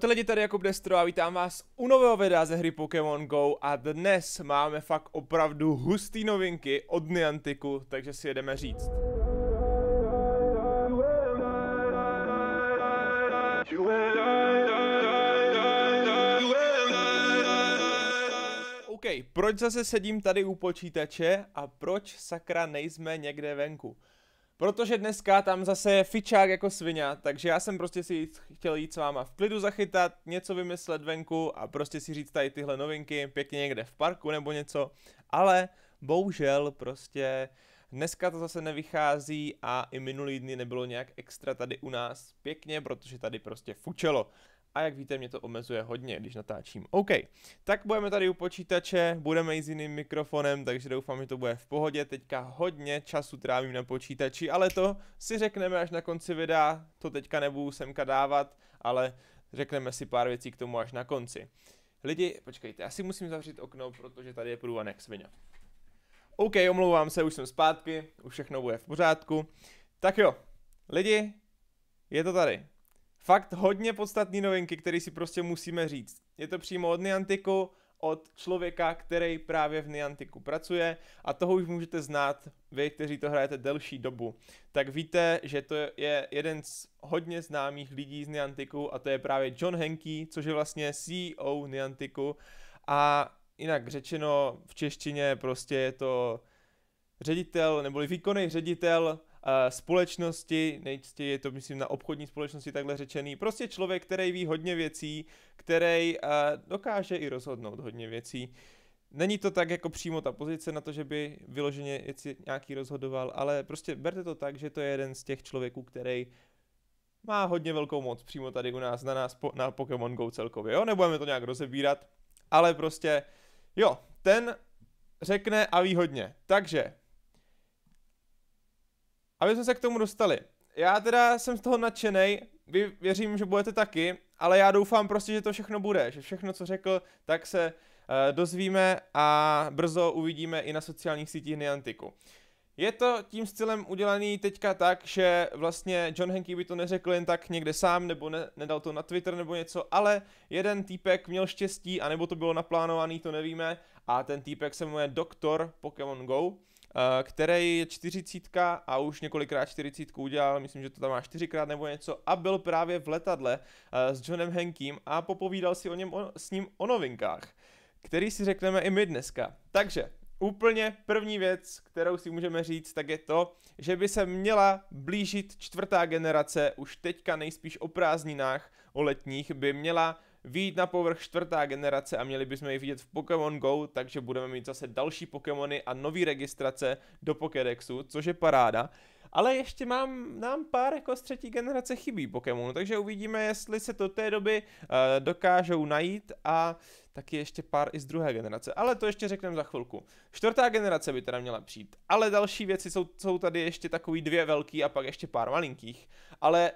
ty lidi, tady Jakub Destro a vítám vás u nového videa ze hry Pokémon GO a dnes máme fakt opravdu husté novinky od Niantiku, takže si jedeme říct. OK, proč zase sedím tady u počítače a proč sakra nejsme někde venku? Protože dneska tam zase je fičák jako svině, takže já jsem prostě si chtěl jít s váma v klidu zachytat, něco vymyslet venku a prostě si říct tady tyhle novinky pěkně někde v parku nebo něco, ale bohužel prostě dneska to zase nevychází a i minulý dny nebylo nějak extra tady u nás pěkně, protože tady prostě fučelo a jak víte, mě to omezuje hodně, když natáčím. OK, tak budeme tady u počítače, budeme i s jiným mikrofonem, takže doufám, že to bude v pohodě. Teďka hodně času trávím na počítači, ale to si řekneme až na konci videa, to teďka nebudu semka dávat, ale řekneme si pár věcí k tomu až na konci. Lidi, počkejte, já si musím zavřít okno, protože tady je průvanek svině. OK, omlouvám se, už jsem zpátky, už všechno bude v pořádku. Tak jo, lidi, je to tady fakt hodně podstatné novinky, které si prostě musíme říct. Je to přímo od Niantiku, od člověka, který právě v Niantiku pracuje a toho už můžete znát vy, kteří to hrajete delší dobu. Tak víte, že to je jeden z hodně známých lidí z Niantiku a to je právě John Henke, což je vlastně CEO Niantiku a jinak řečeno v češtině prostě je to ředitel neboli výkonný ředitel Eh, společnosti, nejčastěji je to myslím na obchodní společnosti takhle řečený, prostě člověk, který ví hodně věcí, který eh, dokáže i rozhodnout hodně věcí. Není to tak jako přímo ta pozice na to, že by vyloženě nějaký rozhodoval, ale prostě berte to tak, že to je jeden z těch člověků, který má hodně velkou moc přímo tady u nás, na nás, na Pokémon GO celkově, jo, nebudeme to nějak rozebírat, ale prostě, jo, ten řekne a ví hodně. Takže aby jsme se k tomu dostali. Já teda jsem z toho nadšený, vy věřím, že budete taky, ale já doufám prostě, že to všechno bude, že všechno, co řekl, tak se uh, dozvíme a brzo uvidíme i na sociálních sítích Niantiku. Je to tím stylem udělaný teďka tak, že vlastně John Henke by to neřekl jen tak někde sám, nebo ne, nedal to na Twitter nebo něco, ale jeden týpek měl štěstí, anebo to bylo naplánovaný, to nevíme, a ten týpek se jmenuje Doktor Pokémon GO Eh, který je čtyřicítka a už několikrát čtyřicítku udělal, myslím, že to tam má čtyřikrát nebo něco, a byl právě v letadle eh, s Johnem Henkým a popovídal si o něm, o, s ním o novinkách, který si řekneme i my dneska. Takže Úplně první věc, kterou si můžeme říct, tak je to, že by se měla blížit čtvrtá generace, už teďka nejspíš o prázdninách, o letních, by měla výjít na povrch čtvrtá generace a měli bychom ji vidět v Pokémon Go, takže budeme mít zase další Pokémony a nový registrace do Pokédexu, což je paráda. Ale ještě mám, nám pár jako z třetí generace chybí Pokémonu, takže uvidíme, jestli se to té doby uh, dokážou najít a taky ještě pár i z druhé generace, ale to ještě řekneme za chvilku. Čtvrtá generace by teda měla přijít, ale další věci jsou, jsou tady ještě takový dvě velký a pak ještě pár malinkých, ale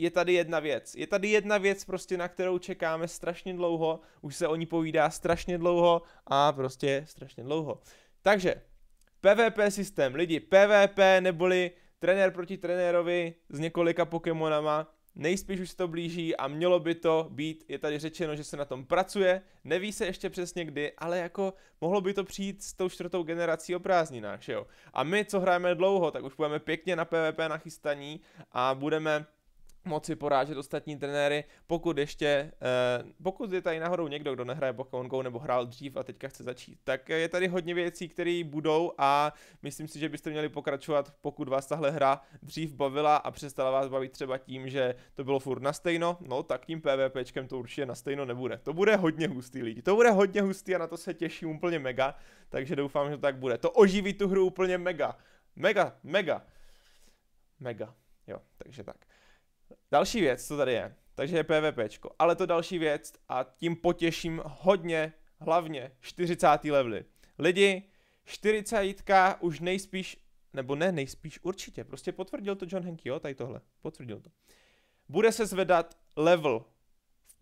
je tady jedna věc. Je tady jedna věc prostě, na kterou čekáme strašně dlouho, už se o ní povídá strašně dlouho a prostě strašně dlouho. Takže, PvP systém, lidi, PvP neboli trenér proti trenérovi s několika Pokémonama, nejspíš už se to blíží a mělo by to být, je tady řečeno, že se na tom pracuje, neví se ještě přesně kdy, ale jako mohlo by to přijít s tou čtvrtou generací o prázdninách, že jo. A my, co hrajeme dlouho, tak už budeme pěkně na PvP nachystaní a budeme moci porážet ostatní trenéry, pokud ještě, eh, pokud je tady náhodou někdo, kdo nehraje Pokémon Go nebo hrál dřív a teďka chce začít, tak je tady hodně věcí, které budou a myslím si, že byste měli pokračovat, pokud vás tahle hra dřív bavila a přestala vás bavit třeba tím, že to bylo furt na stejno, no tak tím PvPčkem to určitě na stejno nebude. To bude hodně hustý lidi, to bude hodně hustý a na to se těším úplně mega, takže doufám, že to tak bude. To oživí tu hru úplně mega. Mega, mega. Mega. Jo, takže tak. Další věc, co tady je, takže je PvPčko, ale to další věc a tím potěším hodně, hlavně 40. levely. Lidi, 40 už nejspíš, nebo ne nejspíš, určitě, prostě potvrdil to John Henke, jo, tady tohle, potvrdil to. Bude se zvedat level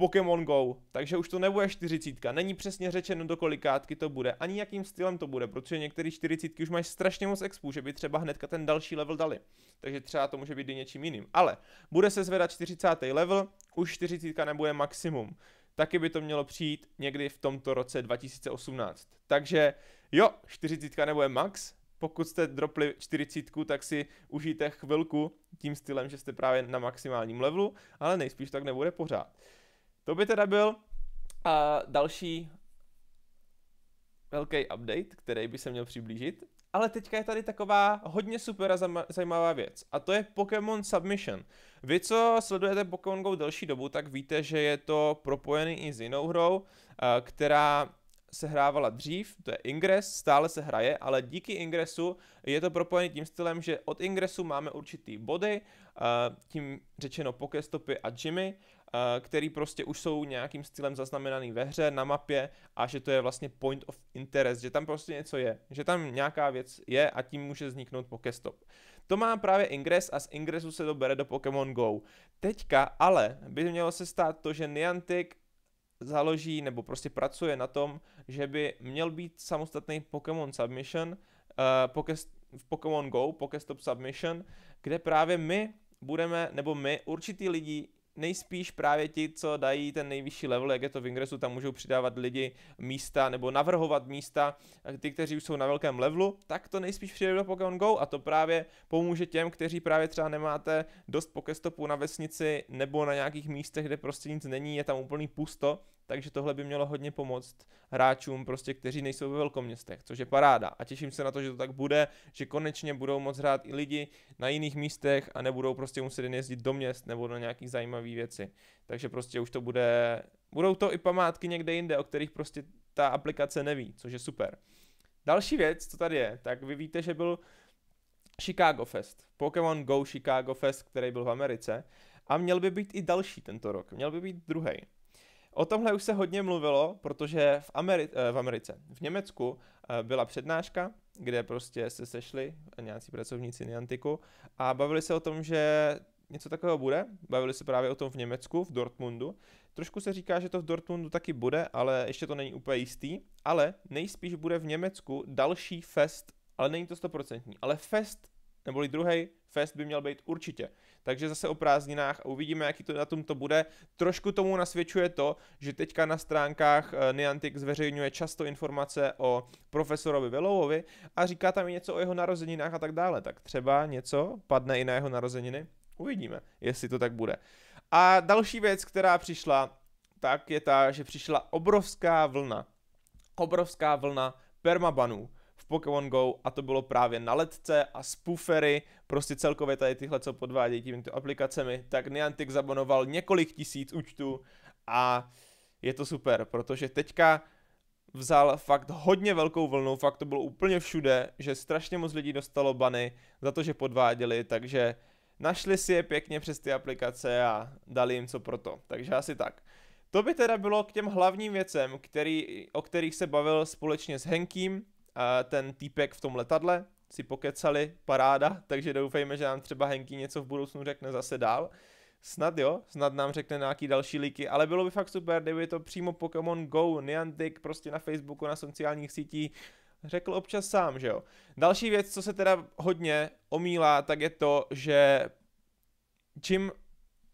Pokémon Go, takže už to nebude 40. Není přesně řečeno, do kolikátky to bude, ani jakým stylem to bude, protože některé 40 už mají strašně moc expů, že by třeba hnedka ten další level dali. Takže třeba to může být i něčím jiným. Ale bude se zvedat 40. level, už 40 nebude maximum. Taky by to mělo přijít někdy v tomto roce 2018. Takže jo, 40 nebude max, pokud jste dropli 40, tak si užijte chvilku tím stylem, že jste právě na maximálním levelu, ale nejspíš tak nebude pořád. To by teda byl uh, další velký update, který by se měl přiblížit. Ale teďka je tady taková hodně super a zajímavá věc. A to je Pokémon Submission. Vy, co sledujete Pokémon Go delší dobu, tak víte, že je to propojený i s jinou hrou, která se hrávala dřív, to je Ingress, stále se hraje, ale díky Ingressu je to propojený tím stylem, že od Ingressu máme určitý body, tím řečeno Pokestopy a Jimmy, Eh, který prostě už jsou nějakým stylem zaznamenaný ve hře, na mapě a že to je vlastně point of interest, že tam prostě něco je, že tam nějaká věc je a tím může vzniknout Pokestop. To má právě Ingress a z Ingressu se to bere do Pokémon GO. Teďka ale by mělo se stát to, že Niantic založí nebo prostě pracuje na tom, že by měl být samostatný Pokémon Submission, uh, Pokest, v Pokémon Go, Pokéstop Submission, kde právě my budeme, nebo my, určitý lidi nejspíš právě ti, co dají ten nejvyšší level, jak je to v Ingresu, tam můžou přidávat lidi místa nebo navrhovat místa, ty, kteří už jsou na velkém levelu, tak to nejspíš přijde do Pokémon Go a to právě pomůže těm, kteří právě třeba nemáte dost Pokéstopů na vesnici nebo na nějakých místech, kde prostě nic není, je tam úplný pusto, takže tohle by mělo hodně pomoct hráčům, prostě, kteří nejsou ve velkoměstech, což je paráda. A těším se na to, že to tak bude, že konečně budou moc hrát i lidi na jiných místech a nebudou prostě muset jen jezdit do měst nebo na nějaký zajímavé věci. Takže prostě už to bude, budou to i památky někde jinde, o kterých prostě ta aplikace neví, což je super. Další věc, co tady je, tak vy víte, že byl Chicago Fest, Pokémon Go Chicago Fest, který byl v Americe a měl by být i další tento rok, měl by být druhý. O tomhle už se hodně mluvilo, protože v, Ameri- eh, v Americe, v Německu eh, byla přednáška, kde prostě se sešli nějací pracovníci Niantiku a bavili se o tom, že něco takového bude. Bavili se právě o tom v Německu, v Dortmundu. Trošku se říká, že to v Dortmundu taky bude, ale ještě to není úplně jistý. Ale nejspíš bude v Německu další fest, ale není to stoprocentní, ale fest neboli druhý fest by měl být určitě. Takže zase o prázdninách a uvidíme, jaký to na tom to bude. Trošku tomu nasvědčuje to, že teďka na stránkách eh, Niantic zveřejňuje často informace o profesorovi Velovovi a říká tam i něco o jeho narozeninách a tak dále. Tak třeba něco padne i na jeho narozeniny. Uvidíme, jestli to tak bude. A další věc, která přišla, tak je ta, že přišla obrovská vlna. Obrovská vlna permabanů Pokémon Go a to bylo právě na letce a s puffery, prostě celkově tady tyhle, co podvádějí těmito aplikacemi, tak Niantic zabonoval několik tisíc účtů a je to super, protože teďka vzal fakt hodně velkou vlnu, fakt to bylo úplně všude, že strašně moc lidí dostalo bany za to, že podváděli, takže našli si je pěkně přes ty aplikace a dali jim co proto, takže asi tak. To by teda bylo k těm hlavním věcem, který, o kterých se bavil společně s Henkým, ten týpek v tom letadle, si pokecali, paráda, takže doufejme, že nám třeba Henky něco v budoucnu řekne zase dál. Snad jo, snad nám řekne nějaký další líky, ale bylo by fakt super, kdyby to přímo Pokémon Go, Niantic, prostě na Facebooku, na sociálních sítích, řekl občas sám, že jo. Další věc, co se teda hodně omílá, tak je to, že Jim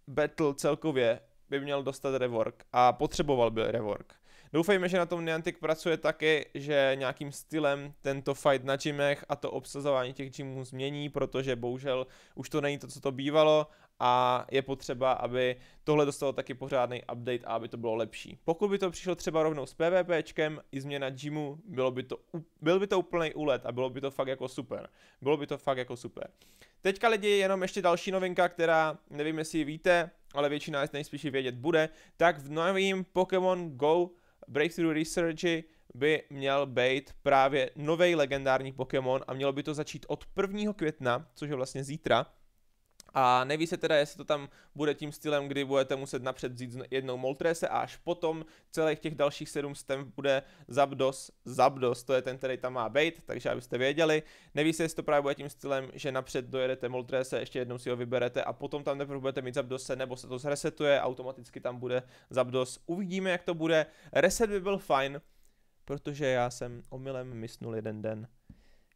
Battle celkově by měl dostat rework a potřeboval by rework. Doufejme, že na tom Niantic pracuje taky, že nějakým stylem tento fight na gymech a to obsazování těch gymů změní, protože bohužel už to není to, co to bývalo a je potřeba, aby tohle dostalo taky pořádný update a aby to bylo lepší. Pokud by to přišlo třeba rovnou s PvPčkem i změna gymu, bylo by to, byl by to úplný úlet a bylo by to fakt jako super. Bylo by to fakt jako super. Teďka lidi jenom ještě další novinka, která nevím jestli víte, ale většina z nejspíš vědět bude, tak v novém Pokémon Go Breakthrough Researchy by měl být právě nový legendární Pokémon a mělo by to začít od 1. května, což je vlastně zítra, a neví se teda, jestli to tam bude tím stylem, kdy budete muset napřed vzít jednou Moltrese a až potom celých těch dalších sedm stem bude Zabdos, Zabdos, to je ten, který tam má být, takže abyste věděli. Neví se, jestli to právě bude tím stylem, že napřed dojedete Moltrese, ještě jednou si ho vyberete a potom tam teprve budete mít Zabdose, nebo se to zresetuje, automaticky tam bude Zabdos. Uvidíme, jak to bude. Reset by byl fajn, protože já jsem omylem misnul jeden den.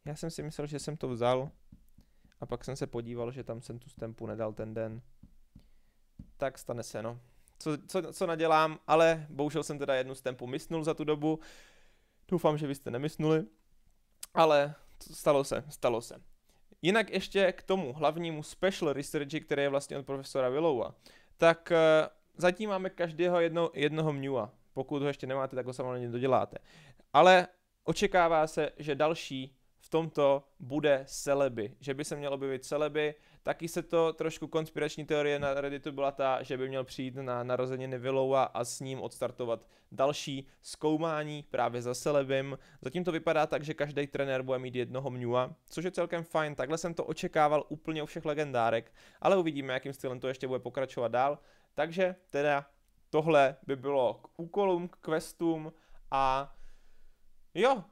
Já jsem si myslel, že jsem to vzal, a pak jsem se podíval, že tam jsem tu stempu nedal ten den. Tak stane se, no. Co, co, co nadělám, ale bohužel jsem teda jednu stempu mysnul za tu dobu. Doufám, že vy jste nemysnuli. Ale stalo se, stalo se. Jinak ještě k tomu hlavnímu special researchi, který je vlastně od profesora Willowa, tak eh, zatím máme každého jedno, jednoho mňua. Pokud ho ještě nemáte, tak ho samozřejmě doděláte. Ale očekává se, že další v tomto bude celeby, že by se mělo objevit celeby. Taky se to trošku konspirační teorie na Redditu byla ta, že by měl přijít na narozeniny Willowa a s ním odstartovat další zkoumání právě za celebem. Zatím to vypadá tak, že každý trenér bude mít jednoho mňua, což je celkem fajn, takhle jsem to očekával úplně u všech legendárek, ale uvidíme, jakým stylem to ještě bude pokračovat dál. Takže teda tohle by bylo k úkolům, k questům a jo,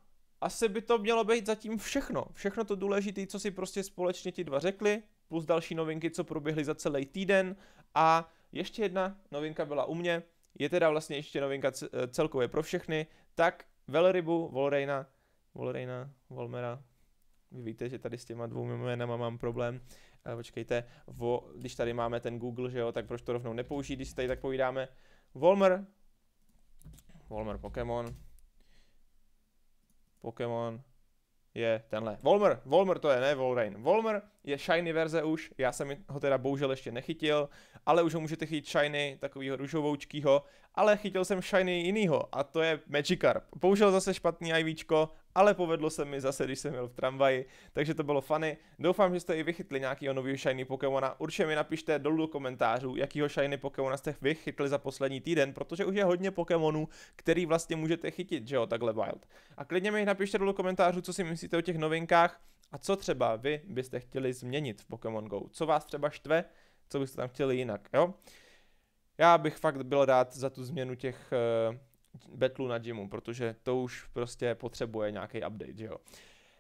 asi by to mělo být zatím všechno. Všechno to důležité, co si prostě společně ti dva řekli, plus další novinky, co proběhly za celý týden. A ještě jedna novinka byla u mě, je teda vlastně ještě novinka e, celkově pro všechny, tak Velrybu, Volrejna, Volrejna, Volmera, vy víte, že tady s těma dvou jménama mám problém, ale počkejte, vo, když tady máme ten Google, že jo, tak proč to rovnou nepoužít, když si tady tak povídáme. Volmer, Volmer Pokémon, Pokémon je tenhle. Volmer, Volmer to je, ne Volrain. Volmer je shiny verze už, já jsem ho teda bohužel ještě nechytil, ale už ho můžete chytit shiny takovýho růžovoučkýho, ale chytil jsem shiny jinýho a to je Magikarp. Bohužel zase špatný IVčko, ale povedlo se mi zase, když jsem jel v tramvaji, takže to bylo funny. Doufám, že jste i vychytli nějaký nového shiny Pokémona. Určitě mi napište dolů do komentářů, jakýho shiny Pokémona jste vychytli za poslední týden, protože už je hodně Pokémonů, který vlastně můžete chytit, že jo, takhle wild. A klidně mi napište dolů do komentářů, co si myslíte o těch novinkách a co třeba vy byste chtěli změnit v Pokémon Go. Co vás třeba štve, co byste tam chtěli jinak, jo? Já bych fakt byl rád za tu změnu těch eh, betlu na Jimu, protože to už prostě potřebuje nějaký update, jo.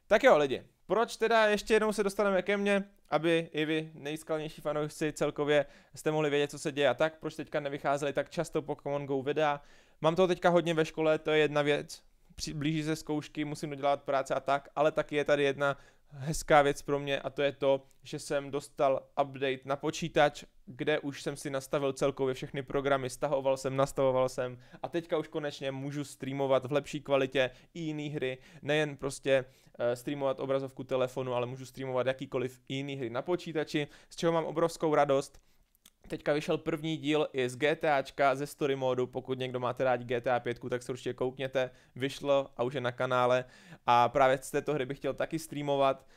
Tak jo, lidi, proč teda ještě jednou se dostaneme ke mně, aby i vy, nejskalnější fanoušci celkově, jste mohli vědět, co se děje a tak, proč teďka nevycházeli, tak často Pokémon GO videa. Mám toho teďka hodně ve škole, to je jedna věc, blíží se zkoušky, musím dodělat práce a tak, ale taky je tady jedna hezká věc pro mě a to je to, že jsem dostal update na počítač, kde už jsem si nastavil celkově všechny programy, stahoval jsem, nastavoval jsem a teďka už konečně můžu streamovat v lepší kvalitě i jiný hry, nejen prostě eh, streamovat obrazovku telefonu, ale můžu streamovat jakýkoliv jiný hry na počítači, z čeho mám obrovskou radost Teďka vyšel první díl i z GTAčka, ze story modu, pokud někdo máte rádi GTA 5, tak se určitě koukněte, vyšlo a už je na kanále a právě z této hry bych chtěl taky streamovat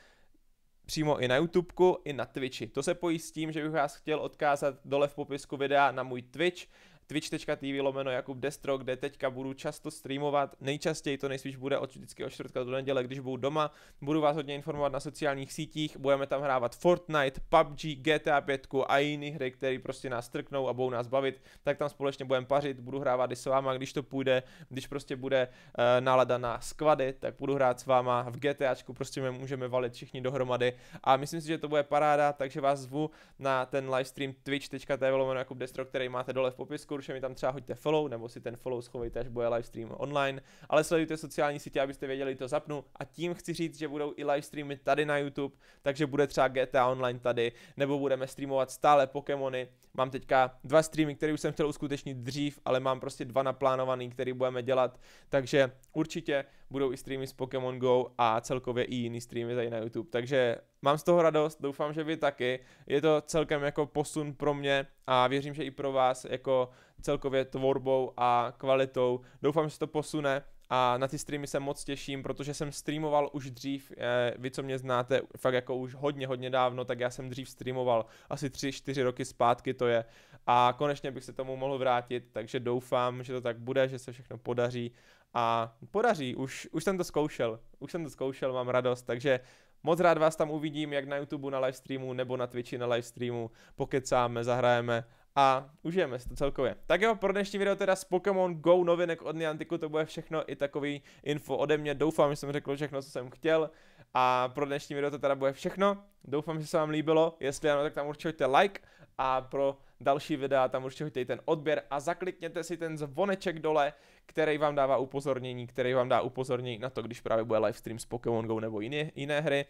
přímo i na YouTubeku, i na Twitchi. To se pojí s tím, že bych vás chtěl odkázat dole v popisku videa na můj Twitch, twitch.tv lomeno Jakub Destro, kde teďka budu často streamovat, nejčastěji to nejspíš bude od vždycky od čtvrtka do neděle, když budu doma, budu vás hodně informovat na sociálních sítích, budeme tam hrávat Fortnite, PUBG, GTA 5 a jiné hry, které prostě nás trknou a budou nás bavit, tak tam společně budeme pařit, budu hrávat i s váma, když to půjde, když prostě bude uh, nálada na skvady, tak budu hrát s váma v GTAčku, prostě my můžeme valit všichni dohromady a myslím si, že to bude paráda, takže vás zvu na ten livestream twitch.tv lomeno Jakub Destro, který máte dole v popisku, doporučuji mi tam třeba hoďte follow, nebo si ten follow schovejte, až bude livestream online, ale sledujte sociální sítě, abyste věděli, to zapnu. A tím chci říct, že budou i livestreamy tady na YouTube, takže bude třeba GTA Online tady, nebo budeme streamovat stále Pokémony. Mám teďka dva streamy, které už jsem chtěl uskutečnit dřív, ale mám prostě dva naplánovaný, který budeme dělat, takže určitě budou i streamy z Pokémon Go a celkově i jiný streamy tady na YouTube. Takže mám z toho radost, doufám, že vy taky. Je to celkem jako posun pro mě a věřím, že i pro vás jako celkově tvorbou a kvalitou. Doufám, že se to posune a na ty streamy se moc těším, protože jsem streamoval už dřív, eh, vy co mě znáte, fakt jako už hodně, hodně dávno, tak já jsem dřív streamoval, asi 3-4 roky zpátky to je a konečně bych se tomu mohl vrátit, takže doufám, že to tak bude, že se všechno podaří a podaří, už, už jsem to zkoušel, už jsem to zkoušel, mám radost, takže Moc rád vás tam uvidím, jak na YouTube na livestreamu nebo na Twitchi na livestreamu. Pokecáme, zahrajeme a užijeme si to celkově. Tak jo, pro dnešní video teda z Pokémon Go novinek od Niantiku, to bude všechno i takový info ode mě, doufám, že jsem řekl všechno, co jsem chtěl a pro dnešní video to teda bude všechno, doufám, že se vám líbilo, jestli ano, tak tam určitě hoďte like a pro další videa tam určitě hoďte ten odběr a zaklikněte si ten zvoneček dole, který vám dává upozornění, který vám dá upozornění na to, když právě bude livestream z Pokémon Go nebo jiné, jiné hry.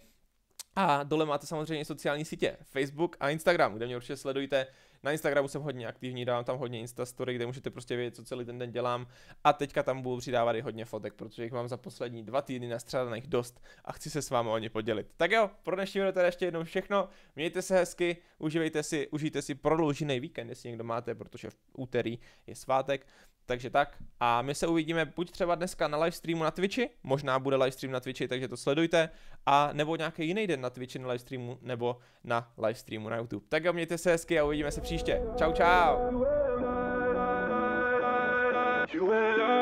A dole máte samozřejmě sociální sítě Facebook a Instagram, kde mě určitě sledujte, na Instagramu jsem hodně aktivní, dávám tam hodně Instastory, kde můžete prostě vědět, co celý ten den dělám. A teďka tam budu přidávat i hodně fotek, protože jich mám za poslední dva týdny nastřádaných dost a chci se s vámi o ně podělit. Tak jo, pro dnešní video tady ještě jednou všechno. Mějte se hezky, užívejte si, užijte si prodloužený víkend, jestli někdo máte, protože v úterý je svátek. Takže tak a my se uvidíme buď třeba dneska na livestreamu na Twitchi, možná bude livestream na Twitchi, takže to sledujte, a nebo nějaký jiný den na Twitchi na livestreamu nebo na livestreamu na YouTube. Tak jo, mějte se hezky a uvidíme se příště příště. Čau, čau. You and